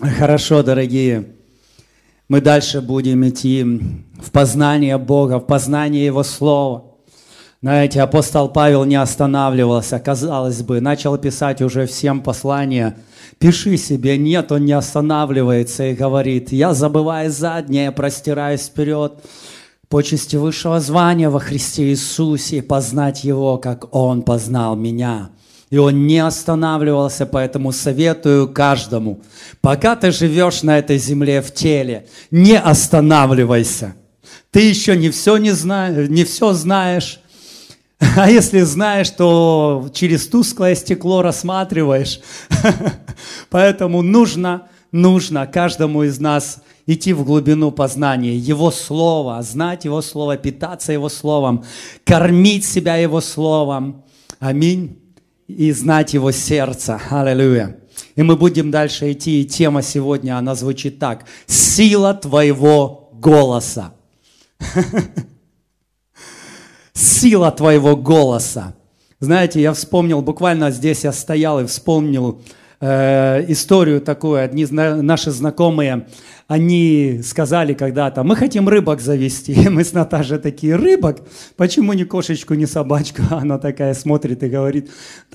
Хорошо, дорогие. Мы дальше будем идти в познание Бога, в познание Его Слова. Знаете, апостол Павел не останавливался, казалось бы, начал писать уже всем послание. Пиши себе, нет, он не останавливается и говорит, я забываю заднее, простираюсь вперед, почести высшего звания во Христе Иисусе, познать Его, как Он познал меня – и он не останавливался, поэтому советую каждому, пока ты живешь на этой земле в теле, не останавливайся. Ты еще не все, не знаешь, не все знаешь, а если знаешь, то через тусклое стекло рассматриваешь. Поэтому нужно, нужно каждому из нас идти в глубину познания Его Слова, знать Его Слово, питаться Его Словом, кормить себя Его Словом. Аминь и знать его сердце. Аллилуйя. И мы будем дальше идти, и тема сегодня, она звучит так. Сила твоего голоса. Сила твоего голоса. Знаете, я вспомнил, буквально здесь я стоял и вспомнил Э, историю такую. Одни наши знакомые, они сказали когда-то, мы хотим рыбок завести. Мы с Наташей такие, рыбок? Почему не кошечку, не собачку? Она такая смотрит и говорит,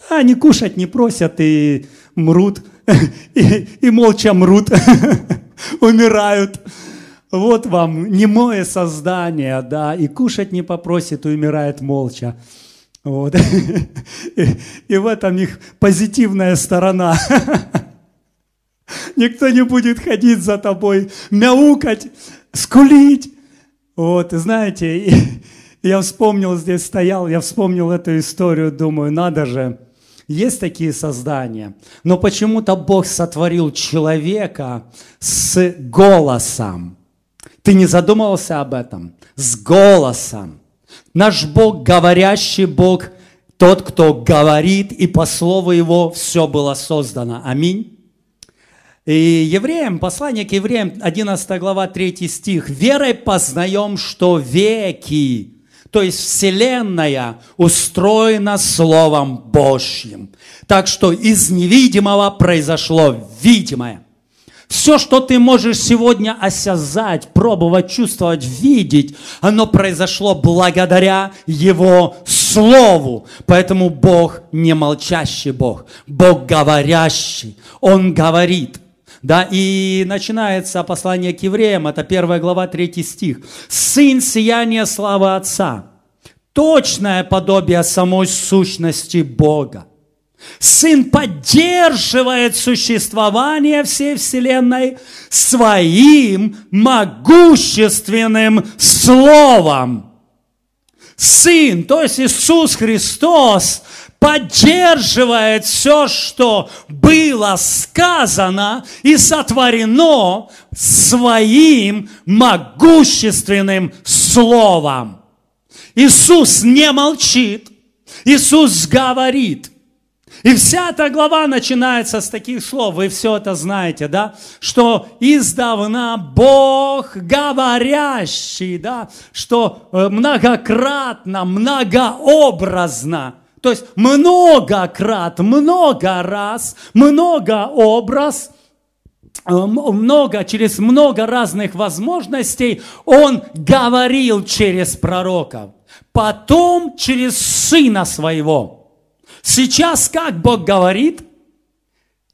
да, они кушать не просят и мрут. И, и молча мрут, умирают. Вот вам немое создание, да, и кушать не попросит, и умирает молча. Вот. И, и в этом их позитивная сторона. Никто не будет ходить за тобой, мяукать, скулить. Вот, знаете, я вспомнил, здесь стоял, я вспомнил эту историю, думаю, надо же, есть такие создания. Но почему-то Бог сотворил человека с голосом. Ты не задумывался об этом? С голосом. Наш Бог, говорящий Бог, тот, кто говорит, и по слову Его все было создано. Аминь. И евреям, послание к евреям, 11 глава, 3 стих. «Верой познаем, что веки, то есть Вселенная, устроена Словом Божьим. Так что из невидимого произошло видимое». Все, что ты можешь сегодня осязать, пробовать, чувствовать, видеть, оно произошло благодаря Его Слову. Поэтому Бог не молчащий Бог, Бог говорящий. Он говорит. Да, и начинается послание к евреям, это 1 глава, 3 стих. «Сын сияния славы Отца, точное подобие самой сущности Бога, Сын поддерживает существование всей Вселенной своим могущественным Словом. Сын, то есть Иисус Христос, поддерживает все, что было сказано и сотворено своим могущественным Словом. Иисус не молчит, Иисус говорит – и вся эта глава начинается с таких слов, вы все это знаете, да, что издавна Бог говорящий, да, что э, многократно, многообразно, то есть многократ, много раз, многообраз, э, много, через много разных возможностей Он говорил через пророков, потом через Сына Своего – Сейчас как Бог говорит?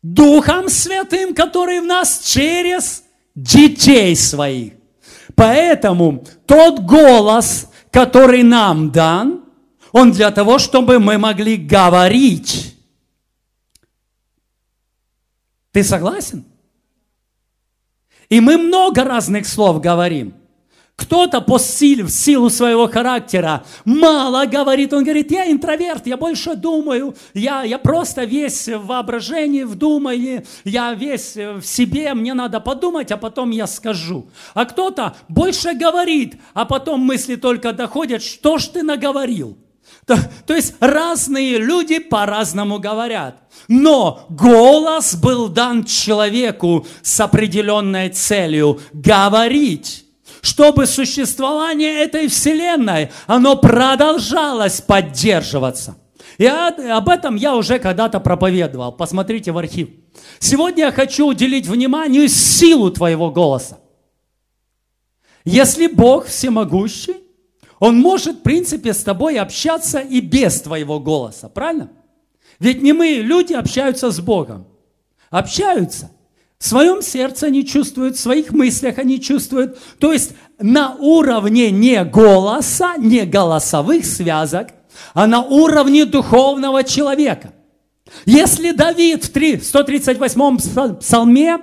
Духом Святым, который в нас через детей своих. Поэтому тот голос, который нам дан, он для того, чтобы мы могли говорить. Ты согласен? И мы много разных слов говорим – кто-то по силе, в силу своего характера мало говорит. Он говорит, я интроверт, я больше думаю, я, я просто весь в воображении, в думании, я весь в себе, мне надо подумать, а потом я скажу. А кто-то больше говорит, а потом мысли только доходят, что ж ты наговорил. То, то есть разные люди по-разному говорят. Но голос был дан человеку с определенной целью говорить чтобы существование этой вселенной, оно продолжалось поддерживаться. И об этом я уже когда-то проповедовал. Посмотрите в архив. Сегодня я хочу уделить внимание силу твоего голоса. Если Бог всемогущий, Он может, в принципе, с тобой общаться и без твоего голоса, правильно? Ведь не мы, люди, общаются с Богом. Общаются в своем сердце они чувствуют, в своих мыслях они чувствуют. То есть на уровне не голоса, не голосовых связок, а на уровне духовного человека. Если Давид в 138-м псалме,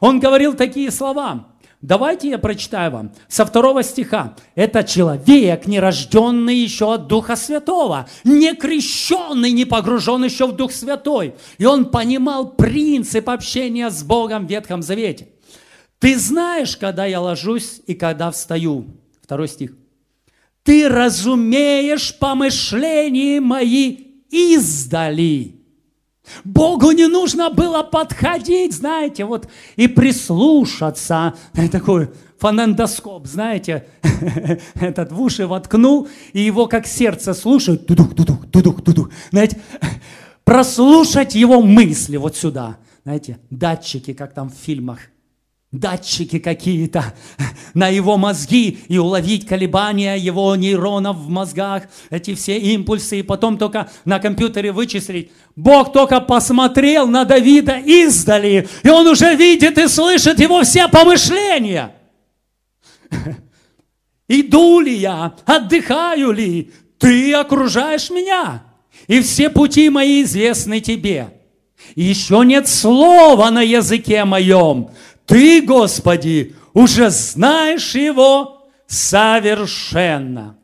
он говорил такие слова – Давайте я прочитаю вам со второго стиха. Это человек, не рожденный еще от Духа Святого, не крещенный, не погружен еще в Дух Святой. И он понимал принцип общения с Богом в Ветхом Завете. Ты знаешь, когда я ложусь и когда встаю. Второй стих. Ты разумеешь помышления мои издали. Богу не нужно было подходить, знаете, вот и прислушаться. Такой фонендоскоп, знаете, этот в уши воткнул, и его как сердце слушает, тудух, тудух, тудух, тудух. Знаете, прослушать его мысли вот сюда. Знаете, датчики, как там в фильмах – датчики какие-то на его мозги и уловить колебания его нейронов в мозгах, эти все импульсы, и потом только на компьютере вычислить. Бог только посмотрел на Давида издали, и он уже видит и слышит его все помышления. Иду ли я, отдыхаю ли, ты окружаешь меня, и все пути мои известны тебе. Еще нет слова на языке моем, ты, Господи, уже знаешь его совершенно.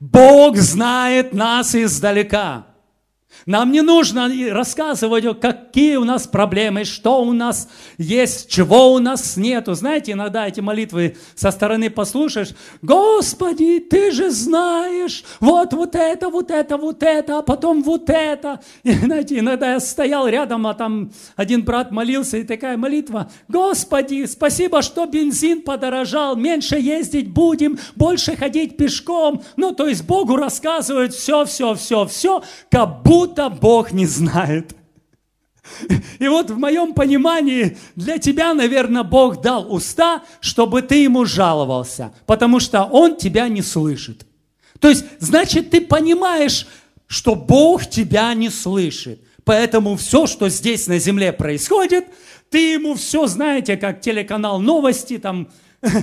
Бог знает нас издалека. Нам не нужно рассказывать, какие у нас проблемы, что у нас есть, чего у нас нету. Знаете, иногда эти молитвы со стороны послушаешь. Господи, ты же знаешь, вот вот это, вот это, вот это, а потом вот это. И, знаете, иногда я стоял рядом, а там один брат молился, и такая молитва. Господи, спасибо, что бензин подорожал, меньше ездить будем, больше ходить пешком. Ну, то есть Богу рассказывают все, все, все, все, как будто что-то Бог не знает. И вот в моем понимании для тебя, наверное, Бог дал уста, чтобы ты ему жаловался, потому что он тебя не слышит. То есть, значит, ты понимаешь, что Бог тебя не слышит. Поэтому все, что здесь на земле происходит, ты ему все знаете, как телеканал новости, там,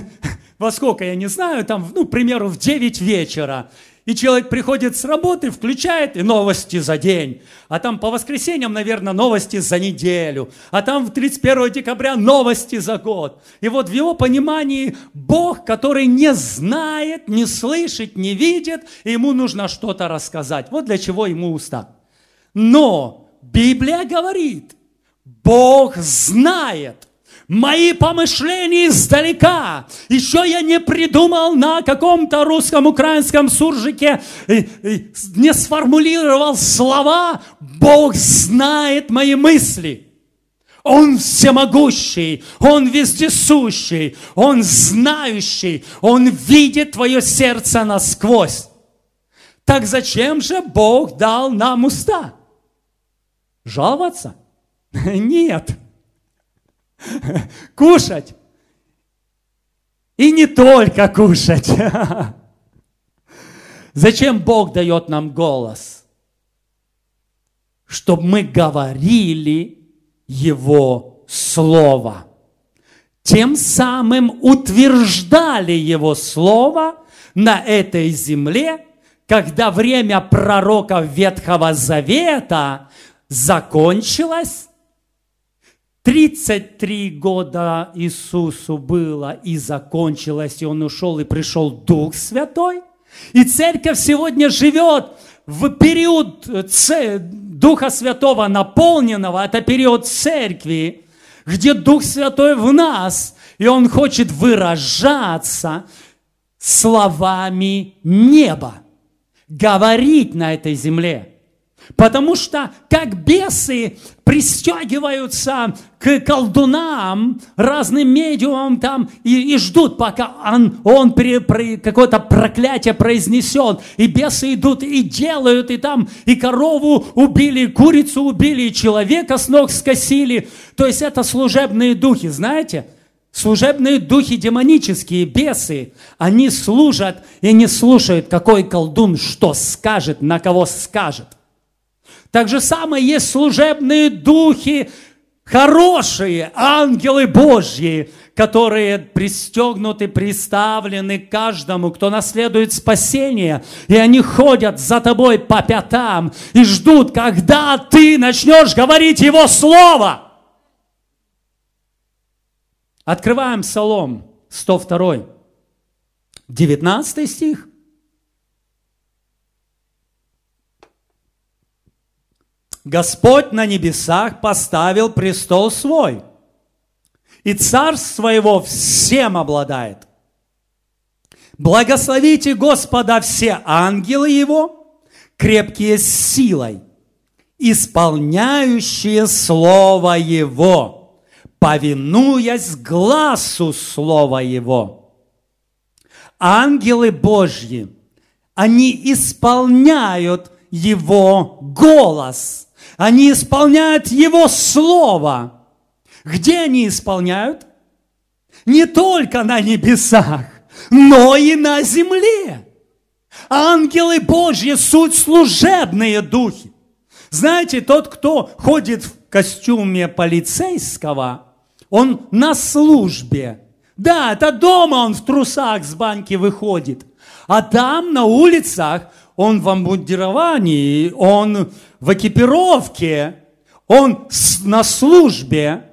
во сколько, я не знаю, там, ну, к примеру, в 9 вечера. И человек приходит с работы, включает и новости за день. А там по воскресеньям, наверное, новости за неделю. А там в 31 декабря новости за год. И вот в его понимании Бог, который не знает, не слышит, не видит, ему нужно что-то рассказать. Вот для чего ему уста. Но Библия говорит, Бог знает – Мои помышления издалека. Еще я не придумал на каком-то русском, украинском суржике, э, э, не сформулировал слова. Бог знает мои мысли. Он всемогущий, Он вездесущий, Он знающий, Он видит твое сердце насквозь. Так зачем же Бог дал нам уста? Жаловаться? Нет. Кушать. И не только кушать. Зачем Бог дает нам голос? Чтобы мы говорили Его Слово. Тем самым утверждали Его Слово на этой земле, когда время пророка Ветхого Завета закончилось, 33 года Иисусу было и закончилось, и Он ушел, и пришел Дух Святой. И церковь сегодня живет в период э, Духа Святого наполненного, это период церкви, где Дух Святой в нас, и Он хочет выражаться словами неба, говорить на этой земле – Потому что как бесы пристегиваются к колдунам, разным медиумам там и, и ждут, пока он, он при, при, какое-то проклятие произнесет. И бесы идут и делают, и там и корову убили, и курицу убили, и человека с ног скосили. То есть это служебные духи, знаете? Служебные духи демонические, бесы, они служат и не слушают, какой колдун что скажет, на кого скажет – так же самое есть служебные духи, хорошие ангелы Божьи, которые пристегнуты, приставлены каждому, кто наследует спасение, и они ходят за тобой по пятам и ждут, когда ты начнешь говорить Его Слово. Открываем Псалом 102, 19 стих – Господь на небесах поставил престол свой, и царство его всем обладает. Благословите Господа все ангелы его, крепкие силой, исполняющие слово его, повинуясь глазу слова его. Ангелы Божьи, они исполняют его голос – они исполняют Его Слово. Где они исполняют? Не только на небесах, но и на земле. Ангелы Божьи – суть служебные духи. Знаете, тот, кто ходит в костюме полицейского, он на службе. Да, это дома он в трусах с банки выходит. А там, на улицах, он в обмундировании, он в экипировке, он на службе.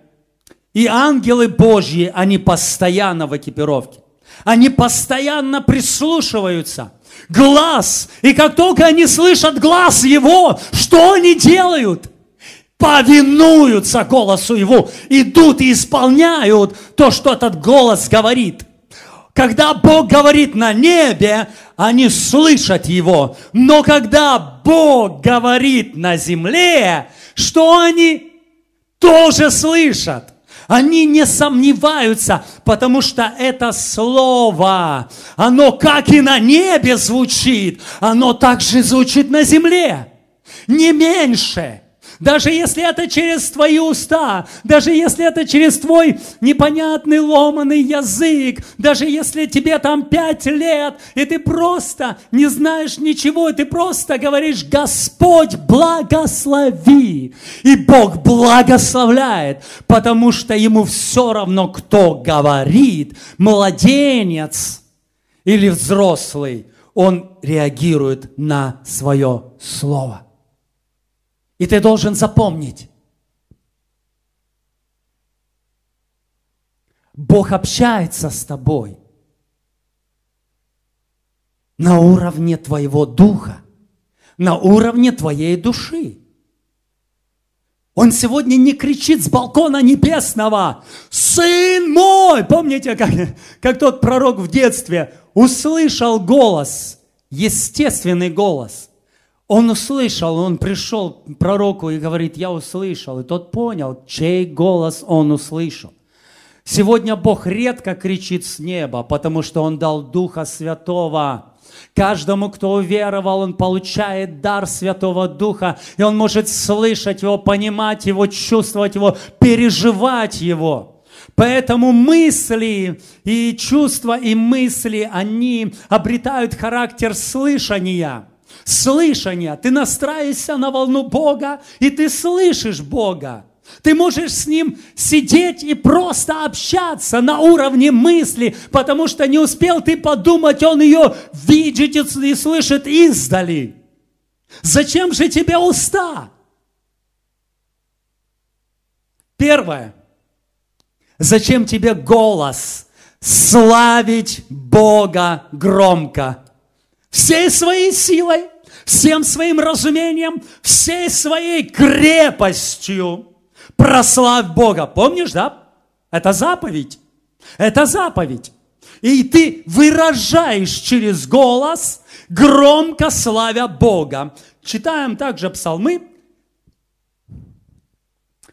И ангелы Божьи, они постоянно в экипировке. Они постоянно прислушиваются. Глаз. И как только они слышат глаз его, что они делают? Повинуются голосу его. Идут и исполняют то, что этот голос говорит – когда Бог говорит на небе, они слышат Его. Но когда Бог говорит на земле, что они тоже слышат. Они не сомневаются, потому что это слово, оно как и на небе звучит, оно также звучит на земле. Не меньше даже если это через твои уста, даже если это через твой непонятный ломанный язык, даже если тебе там пять лет, и ты просто не знаешь ничего, и ты просто говоришь, Господь, благослови. И Бог благословляет, потому что ему все равно, кто говорит, младенец или взрослый, он реагирует на свое слово. И ты должен запомнить, Бог общается с тобой на уровне твоего духа, на уровне твоей души. Он сегодня не кричит с балкона небесного, «Сын мой!» Помните, как, как тот пророк в детстве услышал голос, естественный голос – он услышал, он пришел к пророку и говорит, я услышал. И тот понял, чей голос он услышал. Сегодня Бог редко кричит с неба, потому что Он дал Духа Святого. Каждому, кто уверовал, он получает дар Святого Духа, и он может слышать его, понимать его, чувствовать его, переживать его. Поэтому мысли и чувства и мысли, они обретают характер слышания – Слышание. Ты настраиваешься на волну Бога, и ты слышишь Бога. Ты можешь с ним сидеть и просто общаться на уровне мысли, потому что не успел ты подумать, он ее видит и слышит издали. Зачем же тебе уста? Первое. Зачем тебе голос? Славить Бога громко. Всей своей силой, всем своим разумением, всей своей крепостью прославь Бога. Помнишь, да? Это заповедь. Это заповедь. И ты выражаешь через голос, громко славя Бога. Читаем также псалмы.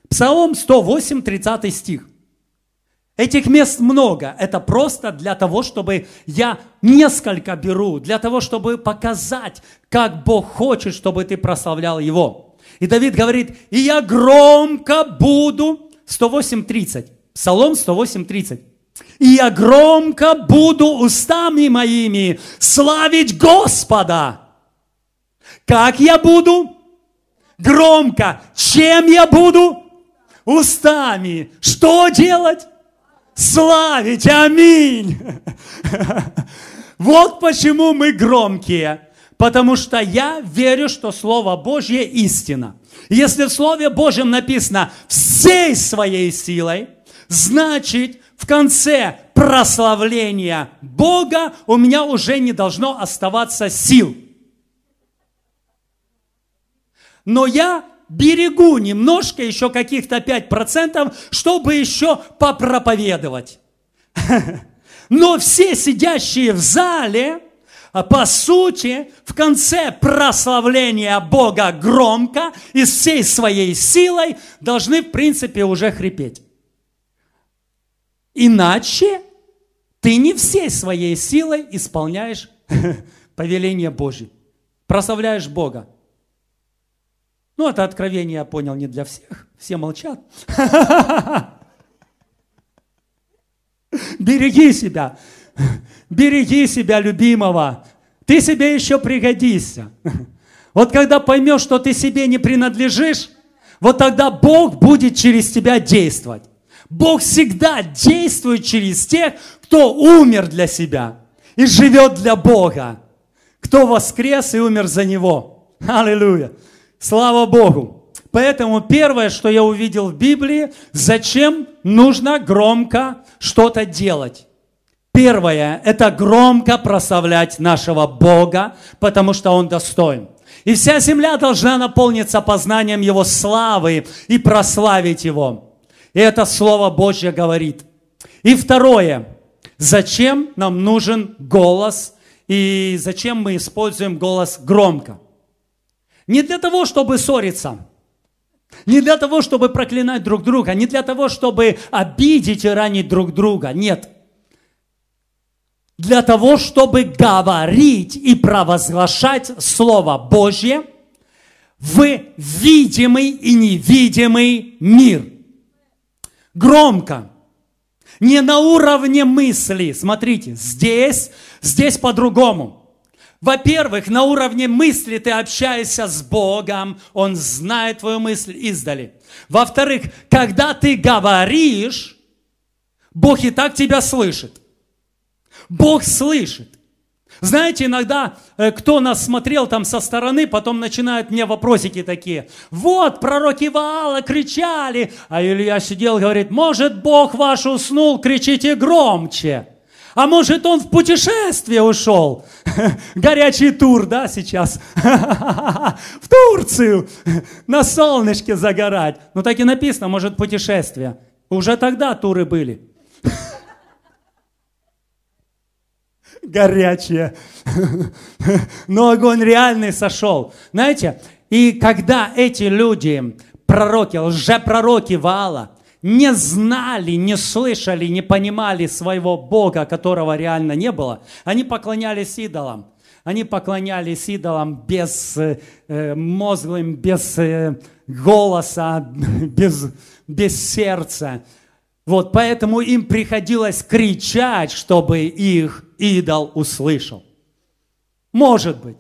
Псалом 108, 30 стих. Этих мест много. Это просто для того, чтобы я несколько беру, для того, чтобы показать, как Бог хочет, чтобы ты прославлял Его. И Давид говорит, и я громко буду, 108.30, Псалом 108.30. И я громко буду устами моими славить Господа. Как я буду? Громко. Чем я буду? Устами. Что делать? славить. Аминь. Вот почему мы громкие. Потому что я верю, что Слово Божье истина. Если в Слове Божьем написано «всей своей силой», значит, в конце прославления Бога у меня уже не должно оставаться сил. Но я берегу немножко еще каких-то 5%, чтобы еще попроповедовать. Но все сидящие в зале, а, по сути, в конце прославления Бога громко и с всей своей силой должны, в принципе, уже хрипеть. Иначе ты не всей своей силой исполняешь повеление Божье, прославляешь Бога. Ну, это откровение я понял не для всех. Все молчат. Береги себя. Береги себя, любимого. Ты себе еще пригодишься. Вот когда поймешь, что ты себе не принадлежишь, вот тогда Бог будет через тебя действовать. Бог всегда действует через тех, кто умер для себя и живет для Бога, кто воскрес и умер за Него. Аллилуйя. Слава Богу! Поэтому первое, что я увидел в Библии, зачем нужно громко что-то делать. Первое – это громко прославлять нашего Бога, потому что Он достоин. И вся земля должна наполниться познанием Его славы и прославить Его. И это Слово Божье говорит. И второе – зачем нам нужен голос и зачем мы используем голос громко – не для того, чтобы ссориться. Не для того, чтобы проклинать друг друга. Не для того, чтобы обидеть и ранить друг друга. Нет. Для того, чтобы говорить и провозглашать Слово Божье в видимый и невидимый мир. Громко. Не на уровне мысли. Смотрите, здесь, здесь по-другому. Во-первых, на уровне мысли ты общаешься с Богом, Он знает твою мысль издали. Во-вторых, когда ты говоришь, Бог и так тебя слышит. Бог слышит. Знаете, иногда э, кто нас смотрел там со стороны, потом начинают мне вопросики такие. Вот, пророки Ваала кричали, а Илья сидел, говорит, может, Бог ваш уснул, кричите громче. А может, он в путешествие ушел? Горячий тур, да, сейчас? В Турцию! На солнышке загорать. Ну, так и написано, может, путешествие. Уже тогда туры были. горячие. Но огонь реальный сошел. Знаете, и когда эти люди, пророки, лжепророки Ваала, не знали, не слышали, не понимали своего Бога, которого реально не было. Они поклонялись идолам. Они поклонялись идолам без э, мозглым, без э, голоса, без, без сердца. Вот поэтому им приходилось кричать, чтобы их идол услышал. Может быть.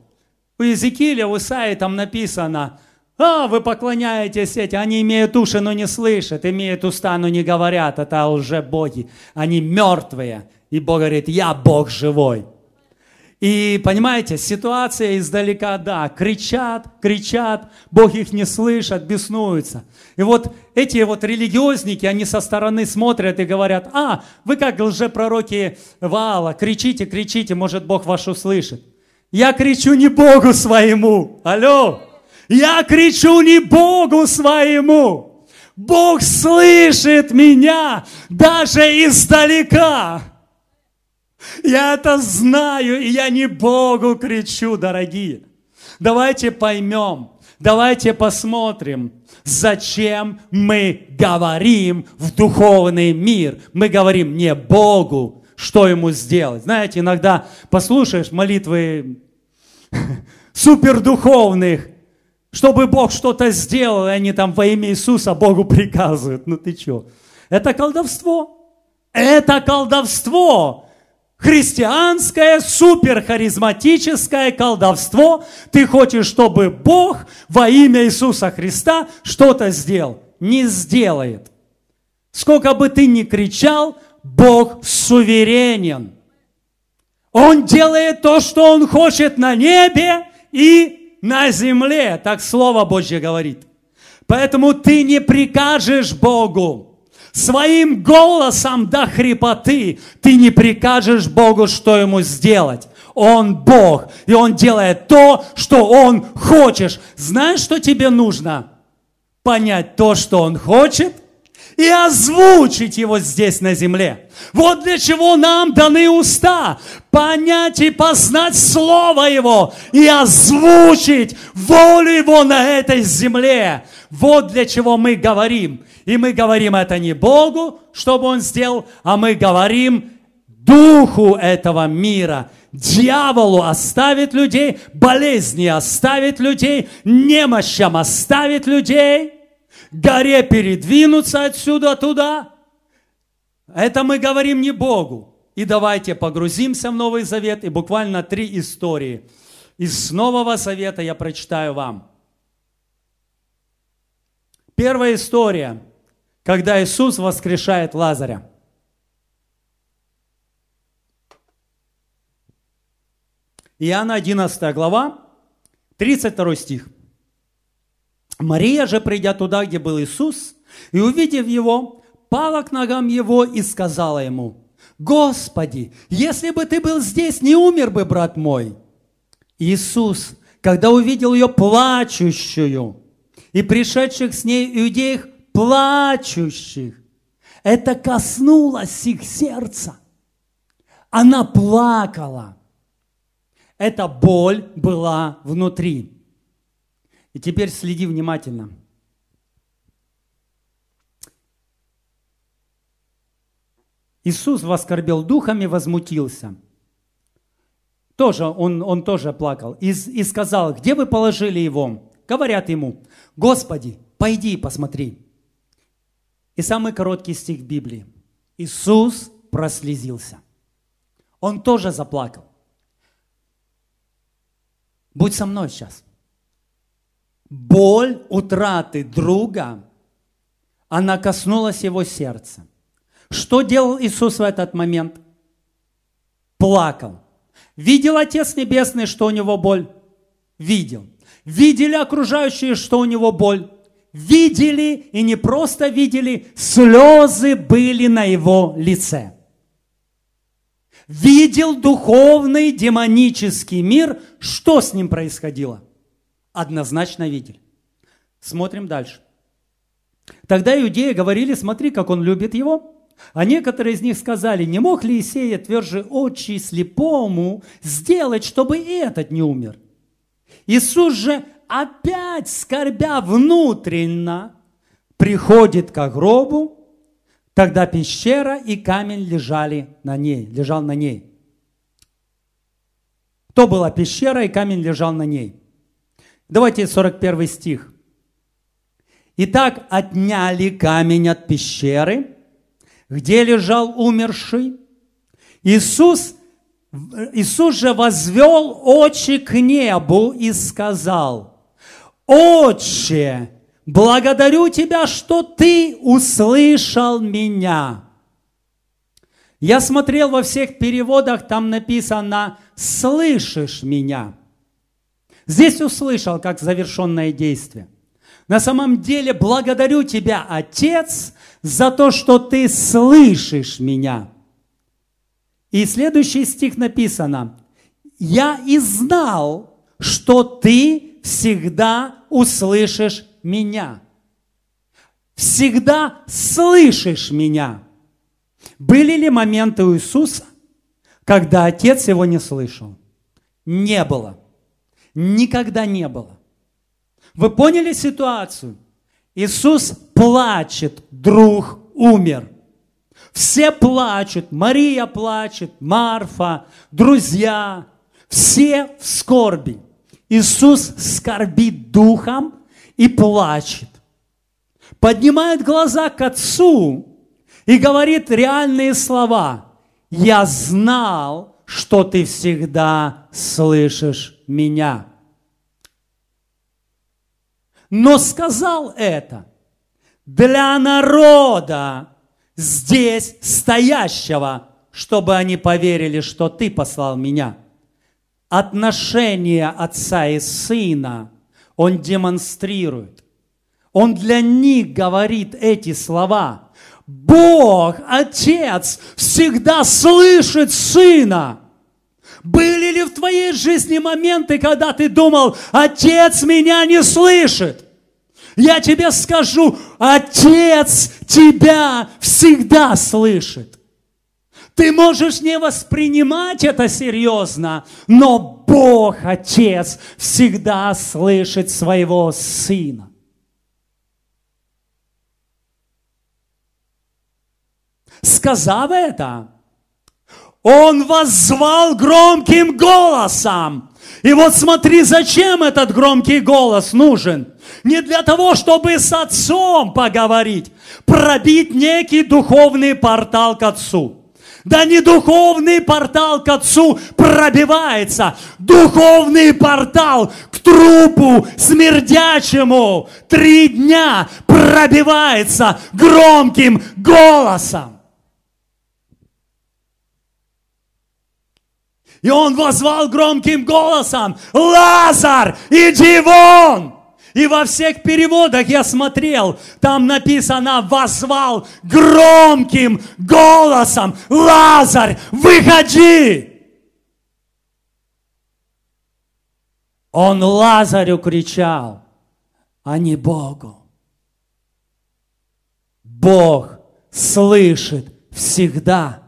У Иезекииля, у Исаии там написано – а, вы поклоняетесь этим. Они имеют уши, но не слышат, имеют уста, но не говорят. Это уже боги Они мертвые. И Бог говорит, я Бог живой. И понимаете, ситуация издалека, да, кричат, кричат, Бог их не слышит, беснуются. И вот эти вот религиозники, они со стороны смотрят и говорят, а, вы как лжепророки Вала? кричите, кричите, может Бог вас услышит. Я кричу не Богу своему, алло, я кричу не Богу своему. Бог слышит меня даже издалека. Я это знаю, и я не Богу кричу, дорогие. Давайте поймем, давайте посмотрим, зачем мы говорим в духовный мир. Мы говорим не Богу, что ему сделать. Знаете, иногда послушаешь молитвы супердуховных, чтобы Бог что-то сделал, и они там во имя Иисуса Богу приказывают. Ну ты чё? Это колдовство. Это колдовство. Христианское, суперхаризматическое колдовство. Ты хочешь, чтобы Бог во имя Иисуса Христа что-то сделал. Не сделает. Сколько бы ты ни кричал, Бог суверенен. Он делает то, что Он хочет на небе и на земле, так Слово Божье говорит. Поэтому ты не прикажешь Богу, своим голосом до хрипоты ты не прикажешь Богу, что ему сделать. Он Бог, и Он делает то, что Он хочет. Знаешь, что тебе нужно? Понять то, что Он хочет – и озвучить его здесь на земле. Вот для чего нам даны уста. Понять и познать Слово Его и озвучить волю Его на этой земле. Вот для чего мы говорим. И мы говорим это не Богу, чтобы Он сделал, а мы говорим духу этого мира. Дьяволу оставит людей, болезни оставит людей, немощам оставит людей – горе передвинуться отсюда туда. Это мы говорим не Богу. И давайте погрузимся в Новый Завет и буквально три истории. Из Нового Завета я прочитаю вам. Первая история, когда Иисус воскрешает Лазаря. Иоанна 11 глава, 32 стих. Мария же, придя туда, где был Иисус, и увидев его, пала к ногам его и сказала ему, «Господи, если бы ты был здесь, не умер бы, брат мой». Иисус, когда увидел ее плачущую, и пришедших с ней иудеях плачущих, это коснулось их сердца. Она плакала. Эта боль была внутри. И теперь следи внимательно. Иисус воскорбел духом и возмутился. Тоже, он, он тоже плакал. И, и сказал, где вы положили его? Говорят ему, Господи, пойди и посмотри. И самый короткий стих в Библии. Иисус прослезился. Он тоже заплакал. Будь со мной сейчас. Боль утраты друга, она коснулась его сердца. Что делал Иисус в этот момент? Плакал. Видел Отец Небесный, что у него боль? Видел. Видели окружающие, что у него боль? Видели, и не просто видели, слезы были на его лице. Видел духовный демонический мир, что с ним происходило? однозначно видели. Смотрим дальше. Тогда иудеи говорили, смотри, как он любит его. А некоторые из них сказали, не мог ли Исея тверже очи слепому сделать, чтобы и этот не умер? Иисус же опять, скорбя внутренно, приходит к гробу, тогда пещера и камень лежали на ней, лежал на ней. То была пещера, и камень лежал на ней. Давайте 41 стих. «Итак, отняли камень от пещеры, где лежал умерший. Иисус, Иисус же возвел очи к небу и сказал, «Отче, благодарю Тебя, что Ты услышал меня». Я смотрел во всех переводах, там написано «Слышишь меня». Здесь услышал, как завершенное действие. На самом деле благодарю Тебя, Отец, за то, что Ты слышишь меня. И следующий стих написано. Я и знал, что Ты всегда услышишь меня. Всегда слышишь меня. Были ли моменты у Иисуса, когда Отец его не слышал? Не было никогда не было. Вы поняли ситуацию? Иисус плачет, друг умер. Все плачут, Мария плачет, Марфа, друзья, все в скорби. Иисус скорбит духом и плачет. Поднимает глаза к Отцу и говорит реальные слова. «Я знал, что ты всегда слышишь меня» но сказал это для народа здесь стоящего, чтобы они поверили, что ты послал меня. Отношение отца и сына он демонстрирует. Он для них говорит эти слова. Бог, Отец, всегда слышит Сына. Были ли в твоей жизни моменты, когда ты думал, Отец меня не слышит? Я тебе скажу, Отец тебя всегда слышит. Ты можешь не воспринимать это серьезно, но Бог Отец всегда слышит своего Сына. Сказав это, он воззвал громким голосом. И вот смотри, зачем этот громкий голос нужен? Не для того, чтобы с отцом поговорить, пробить некий духовный портал к отцу. Да не духовный портал к отцу пробивается, духовный портал к трупу смердячему три дня пробивается громким голосом. И он возвал громким голосом, «Лазар, иди вон!» И во всех переводах я смотрел, там написано «возвал громким голосом, Лазарь, выходи!» Он Лазарю кричал, а не Богу. Бог слышит всегда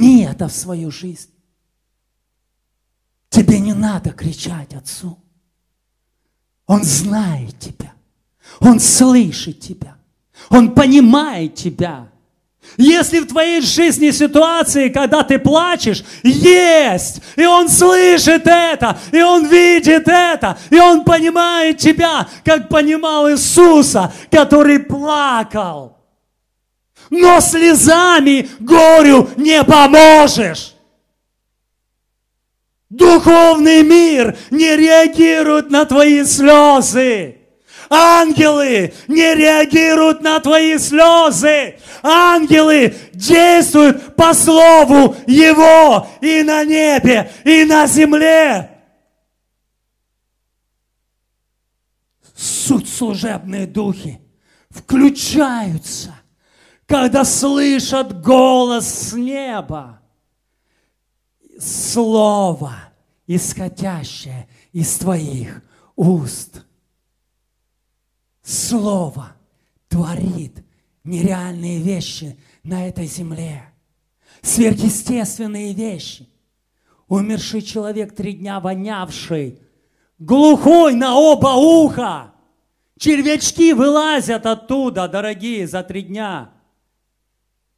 прими это в свою жизнь. Тебе не надо кричать Отцу. Он знает тебя. Он слышит тебя. Он понимает тебя. Если в твоей жизни ситуации, когда ты плачешь, есть, и Он слышит это, и Он видит это, и Он понимает тебя, как понимал Иисуса, который плакал но слезами горю не поможешь. Духовный мир не реагирует на твои слезы. Ангелы не реагируют на твои слезы. Ангелы действуют по слову Его и на небе, и на земле. Суть служебные духи включаются когда слышат голос с неба, слово, исходящее из твоих уст. Слово творит нереальные вещи на этой земле, сверхъестественные вещи. Умерший человек, три дня вонявший, глухой на оба уха, червячки вылазят оттуда, дорогие, за три дня –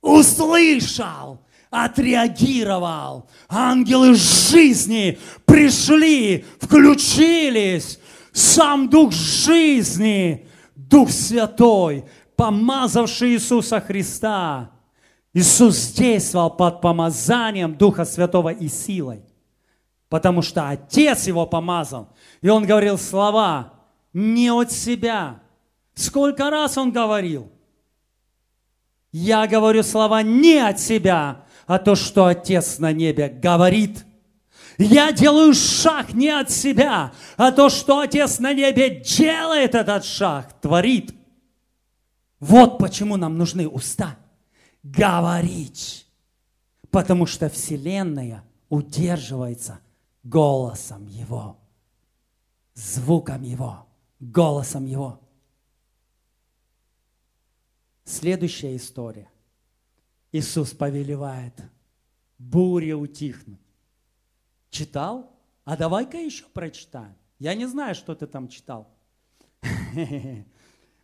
услышал, отреагировал. Ангелы жизни пришли, включились. Сам Дух жизни, Дух Святой, помазавший Иисуса Христа. Иисус действовал под помазанием Духа Святого и силой, потому что Отец его помазал. И он говорил слова не от себя. Сколько раз он говорил? Я говорю слова не от себя, а то, что Отец на небе говорит. Я делаю шаг не от себя, а то, что Отец на небе делает этот шаг, творит. Вот почему нам нужны уста. Говорить. Потому что Вселенная удерживается голосом Его, звуком Его, голосом Его. Следующая история. Иисус повелевает буря утихнуть. Читал? А давай-ка еще прочитаем. Я не знаю, что ты там читал.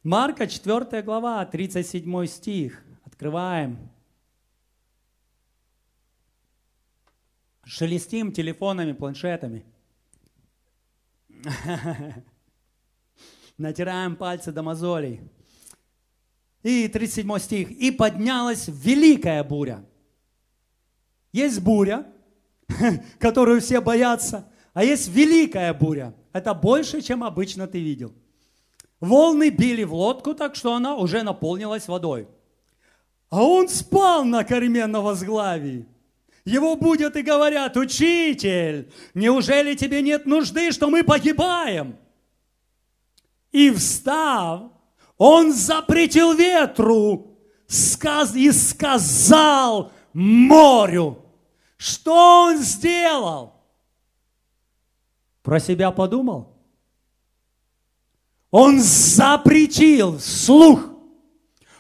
Марка 4 глава, 37 стих. Открываем. Шелестим телефонами, планшетами. Натираем пальцы до мозолей. И 37 стих. «И поднялась великая буря». Есть буря, которую все боятся, а есть великая буря. Это больше, чем обычно ты видел. Волны били в лодку, так что она уже наполнилась водой. А он спал на корме на возглавии. Его будет и говорят, учитель, неужели тебе нет нужды, что мы погибаем? И встав, он запретил ветру сказ, и сказал морю. Что он сделал? Про себя подумал? Он запретил слух.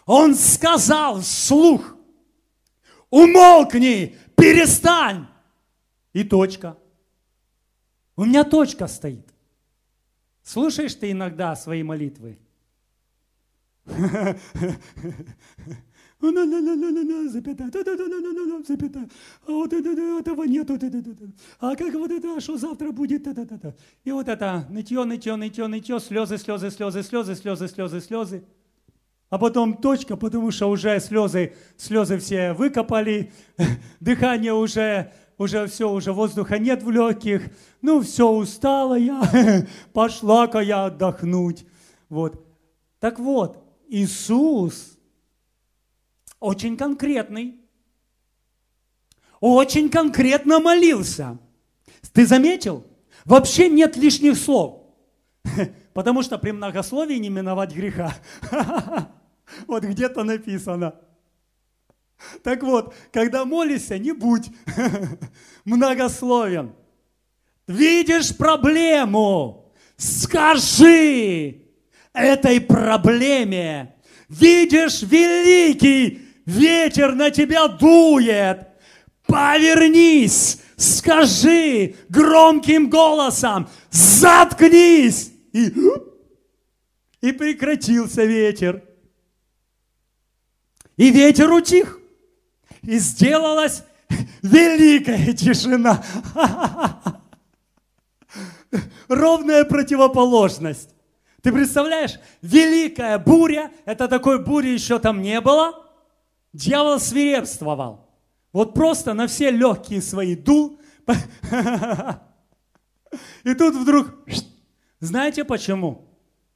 Он сказал слух. Умолкни, перестань. И точка. У меня точка стоит. Слушаешь ты иногда свои молитвы? запятая, запятая, а вот этого нету, а как вот это, а что завтра будет, и вот это нытье, нытье, нытье, нытье, слезы, слезы, слезы, слезы, слезы, слезы, слезы, а потом точка, потому что уже слезы, слезы все выкопали, дыхание уже уже все, уже воздуха нет в легких, ну все, устала я, пошла-ка я отдохнуть. Вот. Так вот, Иисус очень конкретный, очень конкретно молился. Ты заметил? Вообще нет лишних слов. Потому что при многословии не миновать греха. Вот где-то написано. Так вот, когда молишься, не будь многословен. Видишь проблему, скажи, этой проблеме. Видишь, великий ветер на тебя дует. Повернись, скажи громким голосом, заткнись. И, и прекратился ветер. И ветер утих. И сделалась великая тишина. Ровная противоположность. Ты представляешь, великая буря, это такой бури еще там не было. Дьявол свирепствовал. Вот просто на все легкие свои дул. И тут вдруг, знаете почему?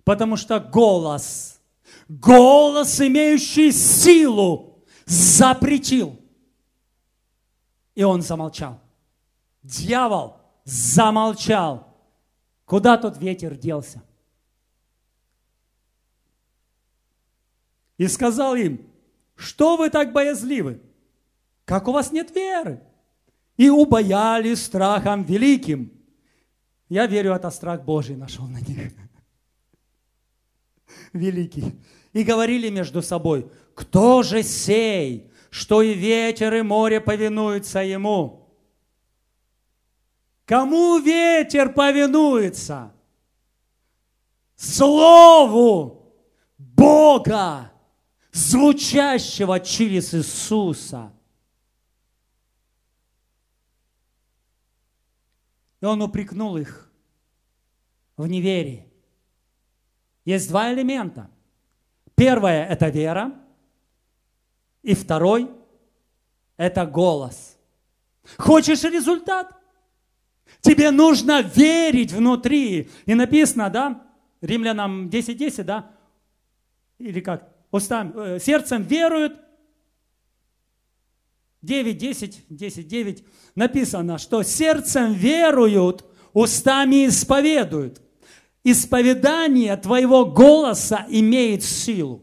Потому что голос, голос, имеющий силу, запретил. И он замолчал. Дьявол замолчал. Куда тот ветер делся? и сказал им, что вы так боязливы? Как у вас нет веры? И убоялись страхом великим. Я верю, это страх Божий нашел на них. Великий. И говорили между собой, кто же сей, что и ветер, и море повинуются ему? Кому ветер повинуется? Слову Бога! звучащего через Иисуса. И он упрекнул их в неверии. Есть два элемента. Первое – это вера, и второй – это голос. Хочешь результат? Тебе нужно верить внутри. И написано, да, римлянам 10.10, 10, да, или как, устами, э, сердцем веруют. 9, 10, 10, 9 написано, что сердцем веруют, устами исповедуют. Исповедание твоего голоса имеет силу,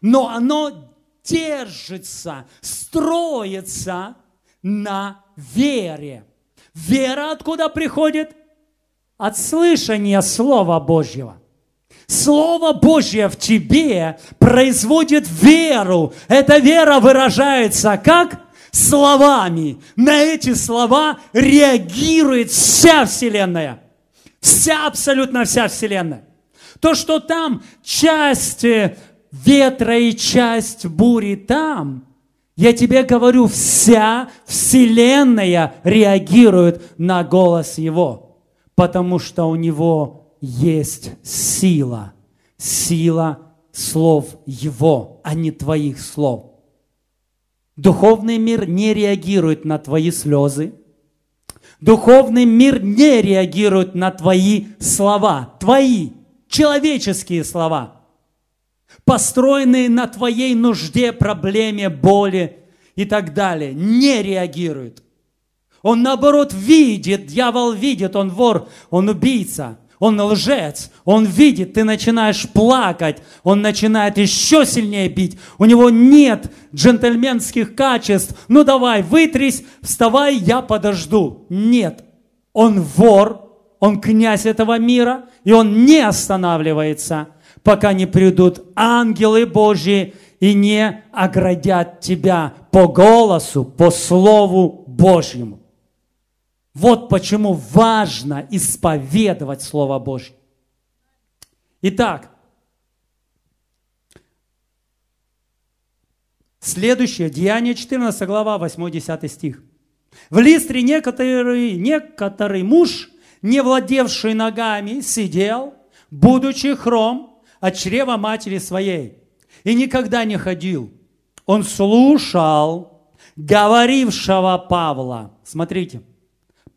но оно держится, строится на вере. Вера откуда приходит? От слышания Слова Божьего. Слово Божье в тебе производит веру. Эта вера выражается как? Словами. На эти слова реагирует вся Вселенная. Вся, абсолютно вся Вселенная. То, что там часть ветра и часть бури там, я тебе говорю, вся Вселенная реагирует на голос Его, потому что у Него есть сила, сила слов Его, а не твоих слов. Духовный мир не реагирует на твои слезы. Духовный мир не реагирует на твои слова, твои человеческие слова, построенные на твоей нужде, проблеме, боли и так далее. Не реагирует. Он наоборот видит, дьявол видит, он вор, он убийца – он лжец, он видит, ты начинаешь плакать, он начинает еще сильнее бить. У него нет джентльменских качеств. Ну давай, вытрись, вставай, я подожду. Нет, он вор, он князь этого мира, и он не останавливается, пока не придут ангелы Божьи и не оградят тебя по голосу, по Слову Божьему. Вот почему важно исповедовать Слово Божье. Итак, следующее, Деяние 14 глава, 8-10 стих. В Листре некоторый, некоторый муж, не владевший ногами, сидел, будучи хром от чрева матери своей, и никогда не ходил. Он слушал говорившего Павла. Смотрите –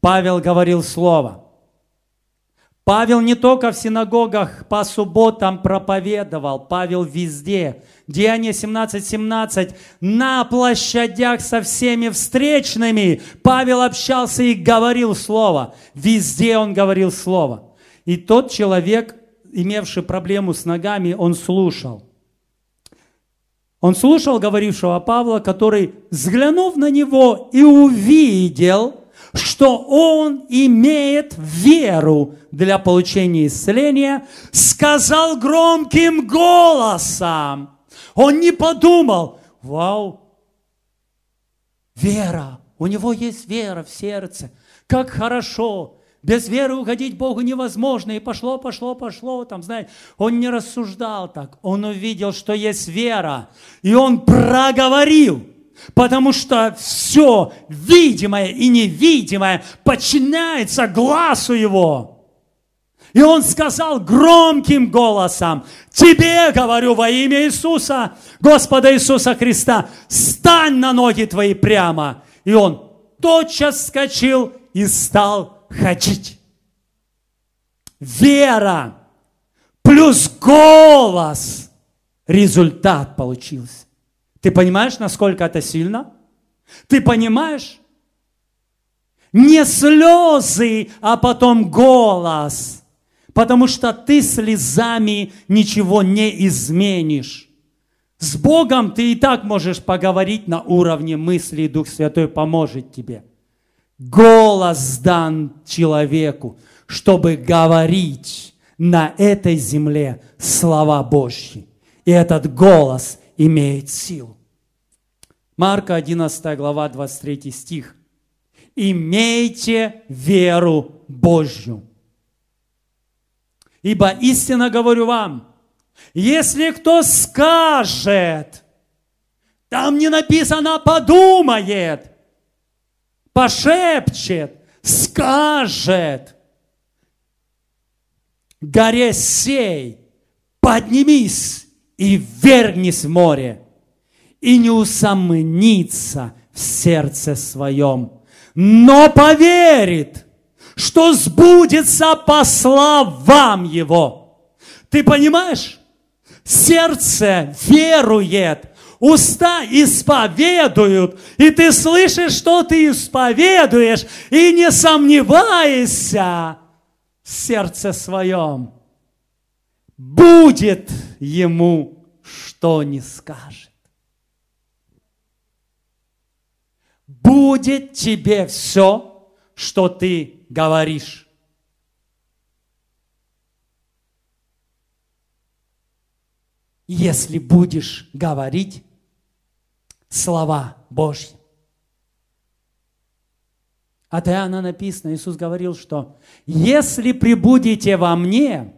Павел говорил слово. Павел не только в синагогах по субботам проповедовал, Павел везде. Деяние 17.17. 17. На площадях со всеми встречными Павел общался и говорил слово. Везде он говорил слово. И тот человек, имевший проблему с ногами, он слушал. Он слушал говорившего Павла, который, взглянув на него и увидел – что он имеет веру для получения исцеления, сказал громким голосом. Он не подумал, вау, вера, у него есть вера в сердце, как хорошо, без веры угодить Богу невозможно. И пошло, пошло, пошло. Там, знаете, он не рассуждал так. Он увидел, что есть вера. И он проговорил. Потому что все видимое и невидимое подчиняется глазу Его. И он сказал громким голосом, «Тебе, говорю во имя Иисуса, Господа Иисуса Христа, стань на ноги твои прямо». И он тотчас скочил и стал ходить. Вера плюс голос. Результат получился. Ты понимаешь, насколько это сильно? Ты понимаешь? Не слезы, а потом голос. Потому что ты слезами ничего не изменишь. С Богом ты и так можешь поговорить на уровне мысли, и Дух Святой поможет тебе. Голос дан человеку, чтобы говорить на этой земле слова Божьи. И этот голос имеет силу. Марка 11 глава 23 стих. «Имейте веру Божью, ибо истинно говорю вам, если кто скажет, там не написано подумает, пошепчет, скажет, горе сей, поднимись и вернись в море, и не усомнится в сердце своем, но поверит, что сбудется по словам его. Ты понимаешь? Сердце верует, уста исповедуют, и ты слышишь, что ты исповедуешь, и не сомневайся в сердце своем. Будет ему, что не скажешь. будет тебе все, что ты говоришь. Если будешь говорить слова Божьи. А От Иоанна написано, Иисус говорил, что «Если прибудете во мне,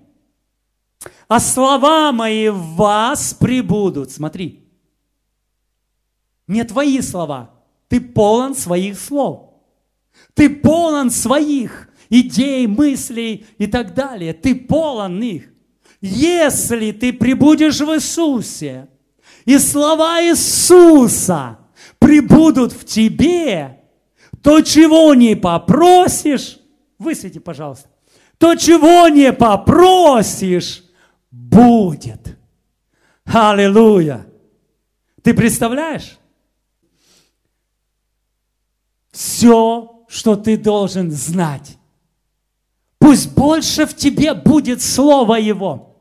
а слова мои в вас прибудут». Смотри, не твои слова – ты полон своих слов. Ты полон своих идей, мыслей и так далее. Ты полон их. Если ты прибудешь в Иисусе, и слова Иисуса прибудут в тебе, то чего не попросишь, высвети, пожалуйста, то чего не попросишь, будет. Аллилуйя! Ты представляешь? все, что ты должен знать. Пусть больше в тебе будет Слово Его.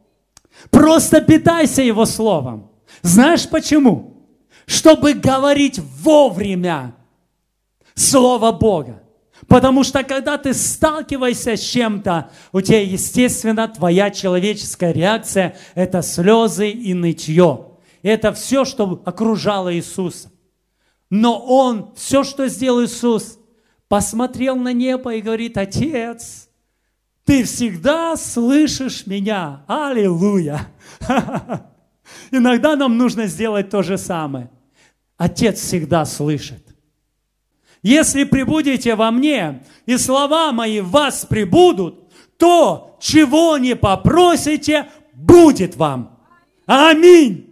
Просто питайся Его Словом. Знаешь почему? Чтобы говорить вовремя Слово Бога. Потому что когда ты сталкиваешься с чем-то, у тебя, естественно, твоя человеческая реакция – это слезы и нытье. Это все, что окружало Иисуса. Но он, все, что сделал Иисус, посмотрел на небо и говорит, Отец, ты всегда слышишь меня. Аллилуйя! Иногда нам нужно сделать то же самое. Отец всегда слышит. Если прибудете во мне, и слова мои в вас прибудут, то, чего не попросите, будет вам. Аминь!